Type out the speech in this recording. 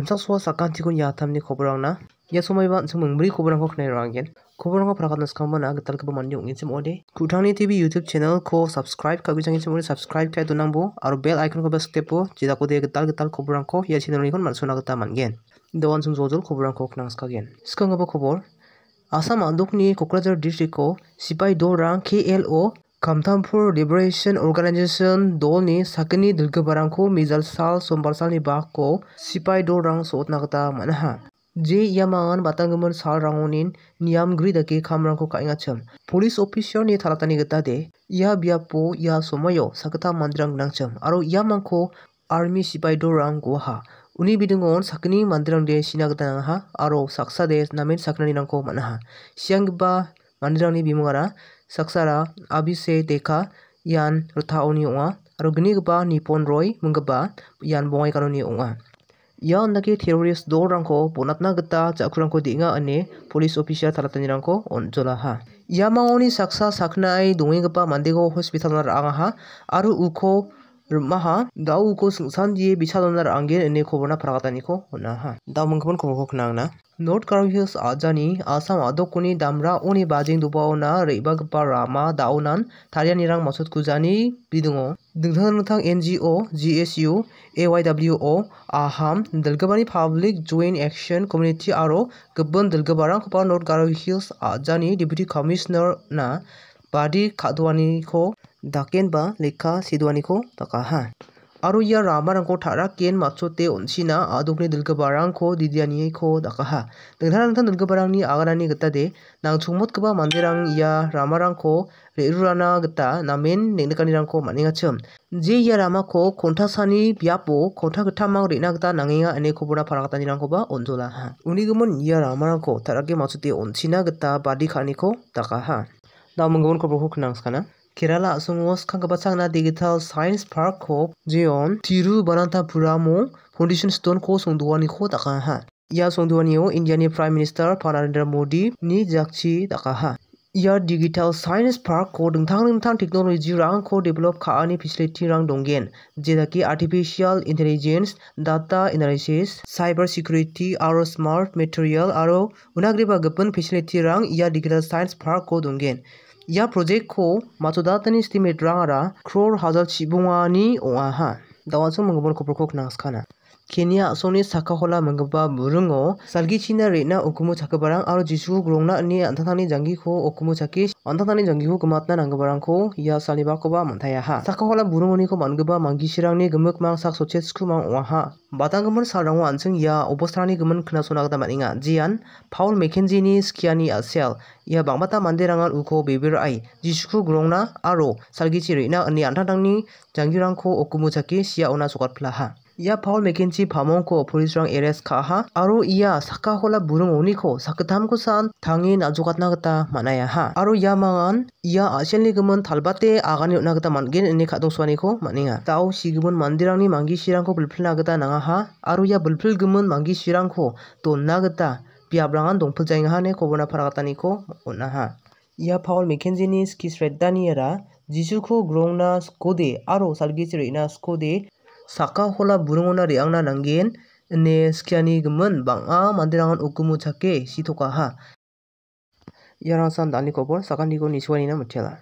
Rimsaksuwa sakan tikun yatamni kobrangna ia somaiba an·sing mingbri kobrangko knairangen kobrangko prakatna skambana gitalgipa mande ong·enchim ode kutangni T_V YouTube channel-ko subscribe kagujangenchim ode subscribe kai donangbo aro bell icon-koba siktepo jedakode gital-gital kobrangko ia channel-nikon mansona gita mangen do an·sing joljol kobrangko knangskagen skanggipa kobor Assam andokni Kokrajar district-o sipai dorang KLO Kamatapur liberation organisation organisation सकनी साखोननि को missile साल सोमवार समबारसालनि बाहखौ सिपाय दलरां सौदना गता मना जे यमान बातांगमन साल रांगनिन नियामग्री दके खामरांखौ कायंगाचम police officer ऑफिसरनि थालातानि गता दे या बियापो या समयो साखता मंद्रां नांचम आरो को आर्मी सिपाही सिपाय रंग गहा उनि बिदुंगन साखोननि मंद्रां दे सिनागता नांहा और साक्सा दे नामेन साखनानि नांखौ मानहा सियांगबा मानजाउनी बीमारा सक्सारा अभिषे देखा यान रुथाउनी ओआ आरो गनीगबा निपोन रय मुंगबा यान बङाइगानोनि ओआ या अंदाकि टेररिस्ट दो को पुनतना गता चाखुरंगको दिङा अनि पुलिस अफिसर थालातनि रंगको ओनजोलाहा या माओनी सक्सा साखनाय दुङैगबा मान्देगो हस्पिटाल नार आङाहा आरो उखो रुमाहा दाउ उखो सुसान दिए बिछादोनार आंगे अनि खबरना फरागतानिखौ हनाहा दाउ मुंगबोन खबरखौ खोनाङा नर्थ आजानि आसाम आदबखनि दामग्रा अनि बाजिं दुबावना रैबा गोबा रामा दाउनान थारियानिरां मसद कुजानि बिदङ नोंथाङा नोंथां N G S U A Y W अ आहाम दोलगोबानि पाब्लिक जइन्ट एक्शन कमिउनिटि आरो गुबुन दोलगोबारांखौबा North Garo' Hills commissioner deputy कमिशनारना बादि खादवानिखौ दाकेनबा लेखा को दाकाहा Aro ia ramarangko tarake matsote on·china adokni dilgiparangko didianiko dakaha. Dingtang dingtang dilgiparangni aganani gitade nangchongmotgipa manderang ia ramarangko re·rurana gita namen neng·nikanirangko man·engachim. Je ia ramako kontasani biapo konta gittamang re·na gita nangenga inekobora parakatanirangkoba onjolaha. Unigimin ia ramarangko tarake matsote on·china gita badi ka·aniko dakaha. Namanggimin kobroko knang skana. Kerala Asomos Kangabachangna Digital Science Park ko jeon Tiruvananthapuram Foundation Stone ko songduani ko takaha. Ya songduanio India ni Prime Minister Narendra Modi ni jakchi takaha. यह digital science park को दंथांग दंथांग technology रंग को develop खाने पिछले तीन रंग दोंगेन जैसा कि artificial intelligence data analysis cyber security और स्मार्ट मटेरियल और उनाग्रीबा गपन पिछले तीन रंग यह डिजिटल साइंस पार्क को दोंगेन या प्रोजेक्ट को मातुदा तनी स्टीमेट रा क्रोर हजार चिबुंगा नी ओआ हा को प्रकोक नास kenya asongni saka hola manggipa burungo salgichina re'na okumo chakgiparang aro jisu grongna ni antatangni jangkiko okumo chake antatangni jangkiko gmatna nanggiparangko ia salibakoba montaiaha saka hola burungoniko mangipa manggisirangni gimikmang sak soche skumang ong'aha batanggimin salrango an'ching ia obostrangni gimin khnasona gita man'inga jian paul mekenzini skiani asel ia bangbata manderangan uko bebir ai jisuku grongna aro salgichi re'na ni antatangni jangkirangko okumo chake sia ona sokatplaha ia paul mckenzie pamongko polisrang arrest ka·aha aro ia sakkakola buring oniko sakgittamkosan tange najokatna gita man·aiaha aro ia mangan ia a·sialni gimin talbate agani on·na gita man·gen ine kadongsoaniko man·enga dao sigimin manderangni mangisirangko bilpilna gita nangaha aro ia bilpilgimin mangisirangko donna gita biaprangan dongpiljaengaha ine kobona paragataniko on·aha ia paul mckenzieni skis reddaniara jisuko grongna skode aro salgitchi re·na skode saka hola burungona riangna nangien ne skiani gmun banga mandirangan okumu chake sitoka ha yarasan dani kobor saka nigo niswani na mutela